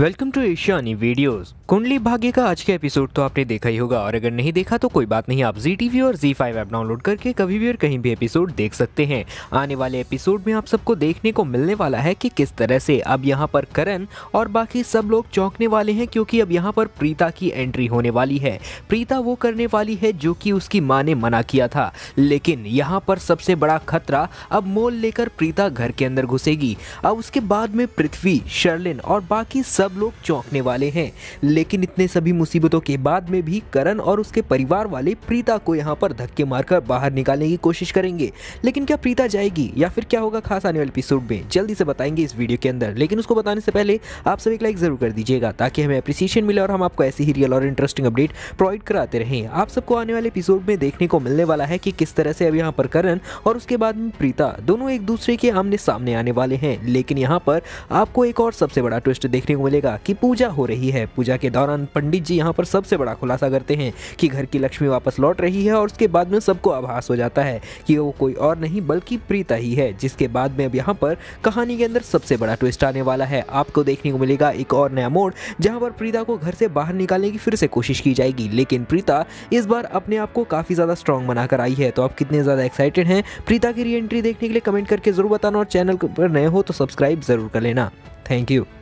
welcome to एशियानी videos कुंडली भाग्य का आज का एपिसोड तो आपने देखा ही होगा और अगर नहीं देखा तो कोई बात नहीं आप जी टीवी और जी फाइव ऐप डाउनलोड करके कभी भी और कहीं भी एपिसोड देख सकते हैं आने वाले एपिसोड में आप सबको देखने को मिलने वाला है कि किस तरह से अब यहाँ पर करण और बाकी सब लोग चौंकने वाले हैं क्योंकि अब यहाँ पर प्रीता की एंट्री होने वाली है प्रीता वो करने वाली है जो कि उसकी माँ ने मना किया था लेकिन यहाँ पर सबसे बड़ा खतरा अब मोल लेकर प्रीता घर के अंदर घुसेगी अब उसके बाद में पृथ्वी शर्लिन और बाकी सब सब लोग चौंकने वाले हैं लेकिन इतने सभी मुसीबतों के बाद में भी करण और उसके परिवार वाले प्रीता को यहाँ पर धक्के मारकर बाहर निकालने की कोशिश करेंगे लेकिन क्या प्रीता जाएगी या फिर क्या होगा खास आने वाले एपिसोड में जल्दी से बताएंगे इस वीडियो के अंदर लेकिन उसको बताने से पहले आप सभी एक लाइक जरूर कर दीजिएगा ताकि हमें अप्रिसिएशन मिले और हम आपको ऐसे ही रियल और इंटरेस्टिंग अपडेट प्रोवाइड कराते रहें आप सबको आने वाले एपिसोड में देखने को मिलने वाला है कि किस तरह से अब यहाँ पर करण और उसके बाद में प्रीता दोनों एक दूसरे के आमने सामने आने वाले हैं लेकिन यहाँ पर आपको एक और सबसे बड़ा ट्विस्ट देखने को मिलेगा मिलेगा कि पूजा हो रही है पूजा के दौरान पंडित जी यहाँ पर सबसे बड़ा खुलासा करते हैं कि घर की लक्ष्मी वापस लौट रही है और उसके बाद में सबको आभास हो जाता है कि वो कोई और नहीं बल्कि प्रीता ही है जिसके बाद में अब यहाँ पर कहानी के अंदर सबसे बड़ा ट्विस्ट आने वाला है आपको देखने को मिलेगा एक और नया मोड़ जहाँ पर प्रीता को घर से बाहर निकालने की फिर से कोशिश की जाएगी लेकिन प्रीता इस बार अपने आप को काफ़ी ज़्यादा स्ट्रॉन्ग बनाकर आई है तो आप कितने ज़्यादा एक्साइटेड हैं प्रीता की री एंट्री देखने के लिए कमेंट करके ज़रूर बताना और चैनल पर नए हो तो सब्सक्राइब ज़रूर कर लेना थैंक यू